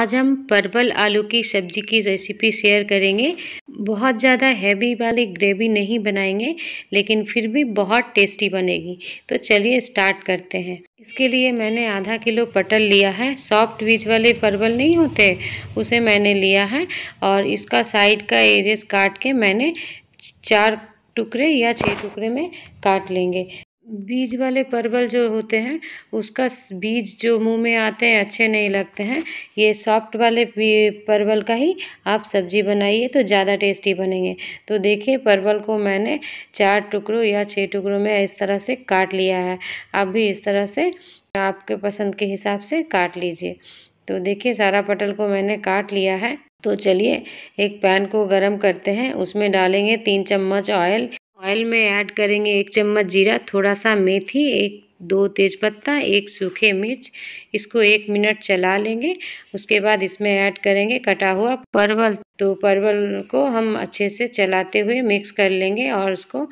आज हम परवल आलू की सब्जी की रेसिपी शेयर करेंगे बहुत ज़्यादा हैवी वाली ग्रेवी नहीं बनाएंगे लेकिन फिर भी बहुत टेस्टी बनेगी तो चलिए स्टार्ट करते हैं इसके लिए मैंने आधा किलो पटल लिया है सॉफ्ट बीज वाले परवल नहीं होते उसे मैंने लिया है और इसका साइड का एजेस काट के मैंने चार टुकड़े या छः टुकड़े में काट लेंगे बीज वाले परवल जो होते हैं उसका बीज जो मुंह में आते हैं अच्छे नहीं लगते हैं ये सॉफ्ट वाले परवल का ही आप सब्जी बनाइए तो ज़्यादा टेस्टी बनेंगे तो देखिए परवल को मैंने चार टुकड़ों या छः टुकड़ों में इस तरह से काट लिया है आप भी इस तरह से आपके पसंद के हिसाब से काट लीजिए तो देखिए सारा पटल को मैंने काट लिया है तो चलिए एक पैन को गरम करते हैं उसमें डालेंगे तीन चम्मच ऑयल ऑयल में ऐड करेंगे एक चम्मच जीरा थोड़ा सा मेथी एक दो तेज़पत्ता एक सूखे मिर्च इसको एक मिनट चला लेंगे उसके बाद इसमें ऐड करेंगे कटा हुआ परवल तो परवल को हम अच्छे से चलाते हुए मिक्स कर लेंगे और उसको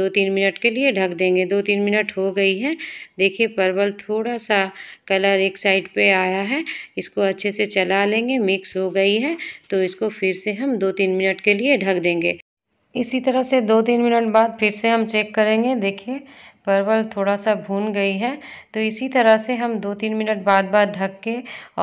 दो तीन मिनट के लिए ढक देंगे दो तीन मिनट हो गई है देखिए परवल थोड़ा सा कलर एक साइड पे आया है इसको अच्छे से चला लेंगे मिक्स हो गई है तो इसको फिर से हम दो तीन मिनट के लिए ढक देंगे इसी तरह से दो तीन मिनट बाद फिर से हम चेक करेंगे देखिए परवल थोड़ा सा भून गई है तो इसी तरह से हम दो तीन मिनट बाद बाद ढक के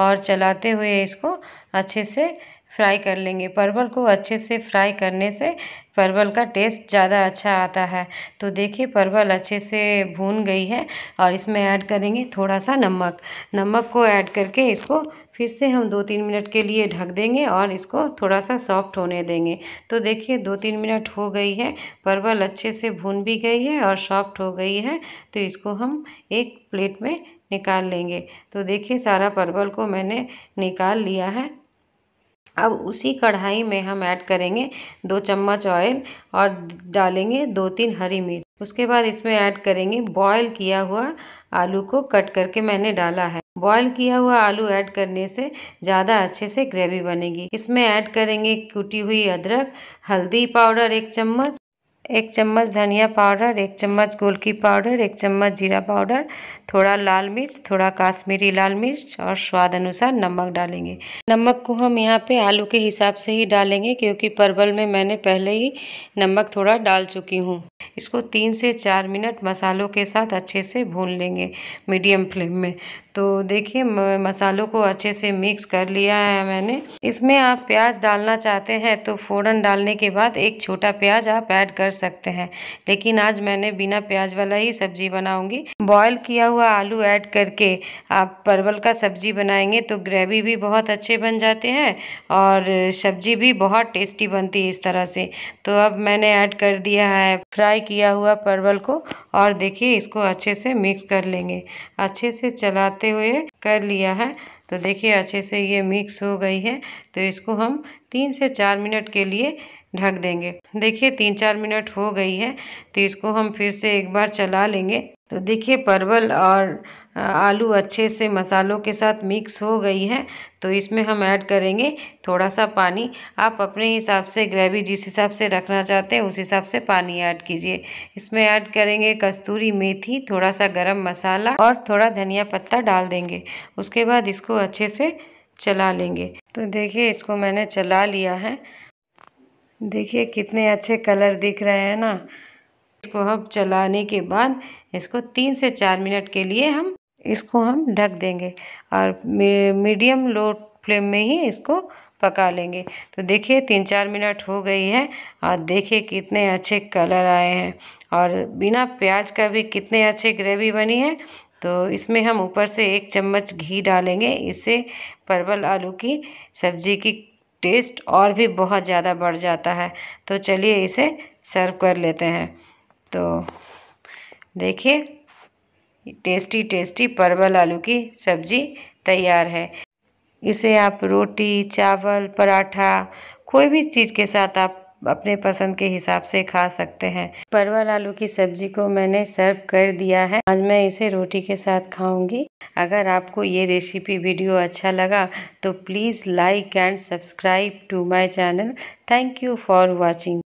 और चलाते हुए इसको अच्छे से फ्राई कर लेंगे परवल को अच्छे से फ्राई करने से परवल का टेस्ट ज़्यादा अच्छा आता है तो देखिए परवल अच्छे से भून गई है और इसमें ऐड करेंगे थोड़ा सा नमक नमक को ऐड करके इसको फिर से हम दो तीन मिनट के लिए ढक देंगे और इसको थोड़ा सा सॉफ्ट होने देंगे तो देखिए दो तीन मिनट हो गई है परवल अच्छे से भून भी गई है और सॉफ्ट हो गई है तो इसको हम एक प्लेट में निकाल लेंगे तो देखिए सारा परवल को मैंने निकाल लिया है अब उसी कढ़ाई में हम ऐड करेंगे दो चम्मच ऑयल और डालेंगे दो तीन हरी मिर्च उसके बाद इसमें ऐड करेंगे बॉयल किया हुआ आलू को कट करके मैंने डाला है बॉयल किया हुआ आलू ऐड करने से ज़्यादा अच्छे से ग्रेवी बनेगी इसमें ऐड करेंगे कुटी हुई अदरक हल्दी पाउडर एक चम्मच एक चम्मच धनिया पाउडर एक चम्मच गोलकी पाउडर एक चम्मच जीरा पाउडर थोड़ा लाल मिर्च थोड़ा काश्मीरी लाल मिर्च और स्वाद अनुसार नमक डालेंगे नमक को हम यहाँ पे आलू के हिसाब से ही डालेंगे क्योंकि परवल में मैंने पहले ही नमक थोड़ा डाल चुकी हूँ इसको तीन से चार मिनट मसालों के साथ अच्छे से भून लेंगे मीडियम फ्लेम में तो देखिए मसालों को अच्छे से मिक्स कर लिया है मैंने इसमें आप प्याज डालना चाहते हैं तो फ़ोरन डालने के बाद एक छोटा प्याज आप ऐड कर सकते हैं लेकिन आज मैंने बिना प्याज वाला ही सब्जी बनाऊंगी बॉयल किया हुआ आलू ऐड करके आप परवल का सब्जी बनाएंगे तो ग्रेवी भी बहुत अच्छे बन जाते हैं और सब्जी भी बहुत टेस्टी बनती है इस तरह से तो अब मैंने ऐड कर दिया है फ्राई किया हुआ परवल को और देखिए इसको अच्छे से मिक्स कर लेंगे अच्छे से चलाते मिलाते हुए कर लिया है तो देखिए अच्छे से ये मिक्स हो गई है तो इसको हम तीन से चार मिनट के लिए ढक देंगे देखिए तीन चार मिनट हो गई है तो इसको हम फिर से एक बार चला लेंगे तो देखिए परवल और आलू अच्छे से मसालों के साथ मिक्स हो गई है तो इसमें हम ऐड करेंगे थोड़ा सा पानी आप अपने हिसाब से ग्रेवी जिस हिसाब से रखना चाहते हैं उस हिसाब से पानी ऐड कीजिए इसमें ऐड करेंगे कस्तूरी मेथी थोड़ा सा गरम मसाला और थोड़ा धनिया पत्ता डाल देंगे उसके बाद इसको अच्छे से चला लेंगे तो देखिए इसको मैंने चला लिया है देखिए कितने अच्छे कलर दिख रहे हैं ना इसको हम चलाने के बाद इसको तीन से चार मिनट के लिए हम इसको हम ढक देंगे और मीडियम लो फ्लेम में ही इसको पका लेंगे तो देखिए तीन चार मिनट हो गई है और देखिए कितने अच्छे कलर आए हैं और बिना प्याज का भी कितने अच्छे ग्रेवी बनी है तो इसमें हम ऊपर से एक चम्मच घी डालेंगे इससे परवल आलू की सब्जी की टेस्ट और भी बहुत ज़्यादा बढ़ जाता है तो चलिए इसे सर्व कर लेते हैं तो देखिए टेस्टी टेस्टी परवल आलू की सब्ज़ी तैयार है इसे आप रोटी चावल पराठा कोई भी चीज़ के साथ आप अपने पसंद के हिसाब से खा सकते हैं परवल आलू की सब्जी को मैंने सर्व कर दिया है आज मैं इसे रोटी के साथ खाऊंगी अगर आपको ये रेसिपी वीडियो अच्छा लगा तो please like and subscribe to my channel thank you for watching